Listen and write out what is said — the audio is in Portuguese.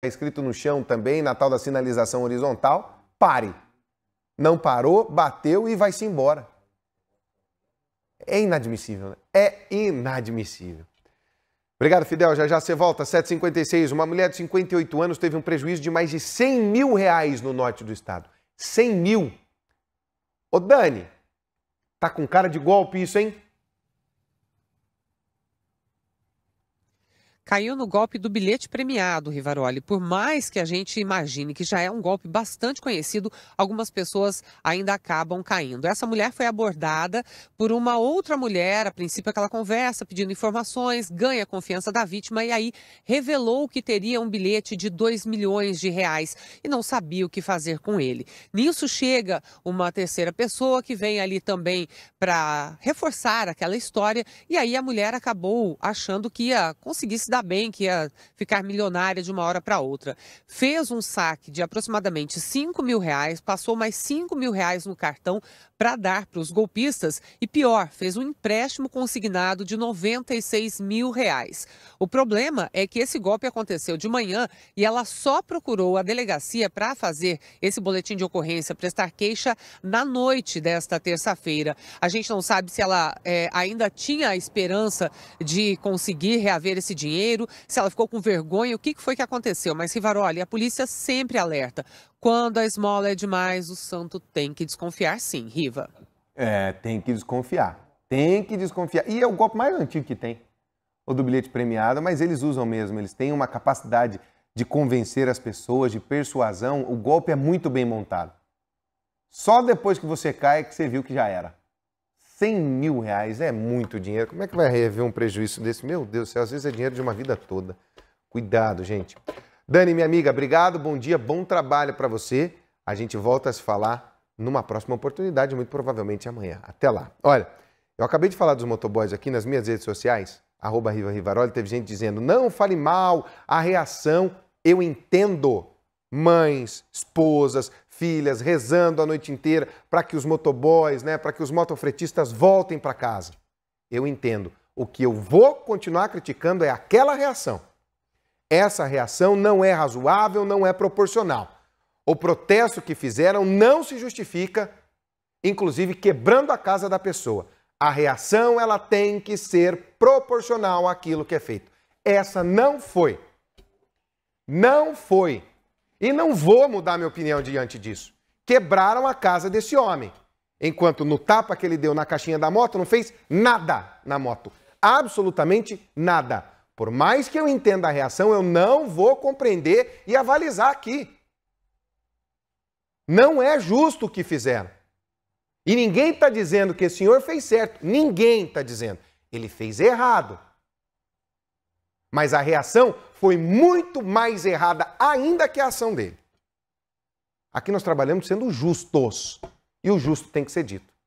Tá escrito no chão também, na tal da sinalização horizontal, pare. Não parou, bateu e vai-se embora. É inadmissível, né? É inadmissível. Obrigado, Fidel. Já já você volta. 756. Uma mulher de 58 anos teve um prejuízo de mais de 100 mil reais no norte do estado. 100 mil. Ô, Dani, tá com cara de golpe isso, hein? caiu no golpe do bilhete premiado, Rivaroli. Por mais que a gente imagine que já é um golpe bastante conhecido, algumas pessoas ainda acabam caindo. Essa mulher foi abordada por uma outra mulher, a princípio aquela conversa, pedindo informações, ganha a confiança da vítima e aí revelou que teria um bilhete de 2 milhões de reais e não sabia o que fazer com ele. Nisso chega uma terceira pessoa que vem ali também para reforçar aquela história e aí a mulher acabou achando que ia conseguir se dar ainda bem que ia ficar milionária de uma hora para outra. Fez um saque de aproximadamente 5 mil reais, passou mais 5 mil reais no cartão para dar para os golpistas e, pior, fez um empréstimo consignado de 96 mil reais. O problema é que esse golpe aconteceu de manhã e ela só procurou a delegacia para fazer esse boletim de ocorrência, prestar queixa na noite desta terça-feira. A gente não sabe se ela é, ainda tinha a esperança de conseguir reaver esse dinheiro banheiro, se ela ficou com vergonha, o que foi que aconteceu. Mas, Rivaroli, a polícia sempre alerta. Quando a esmola é demais, o santo tem que desconfiar, sim, Riva. É, tem que desconfiar. Tem que desconfiar. E é o golpe mais antigo que tem, o do bilhete premiado, mas eles usam mesmo. Eles têm uma capacidade de convencer as pessoas, de persuasão. O golpe é muito bem montado. Só depois que você cai é que você viu que já era. 100 mil reais é muito dinheiro. Como é que vai rever um prejuízo desse? Meu Deus do céu, às vezes é dinheiro de uma vida toda. Cuidado, gente. Dani, minha amiga, obrigado, bom dia, bom trabalho para você. A gente volta a se falar numa próxima oportunidade, muito provavelmente amanhã. Até lá. Olha, eu acabei de falar dos motoboys aqui nas minhas redes sociais, arroba Riva Rivaroli, teve gente dizendo, não fale mal, a reação, eu entendo. Mães, esposas, filhas, rezando a noite inteira para que os motoboys, né, para que os motofretistas voltem para casa. Eu entendo. O que eu vou continuar criticando é aquela reação. Essa reação não é razoável, não é proporcional. O protesto que fizeram não se justifica, inclusive quebrando a casa da pessoa. A reação ela tem que ser proporcional àquilo que é feito. Essa não foi. Não foi. E não vou mudar minha opinião diante disso. Quebraram a casa desse homem. Enquanto no tapa que ele deu na caixinha da moto, não fez nada na moto. Absolutamente nada. Por mais que eu entenda a reação, eu não vou compreender e avalizar aqui. Não é justo o que fizeram. E ninguém está dizendo que o senhor fez certo. Ninguém está dizendo. Ele fez errado. Mas a reação foi muito mais errada ainda que a ação dele. Aqui nós trabalhamos sendo justos. E o justo tem que ser dito.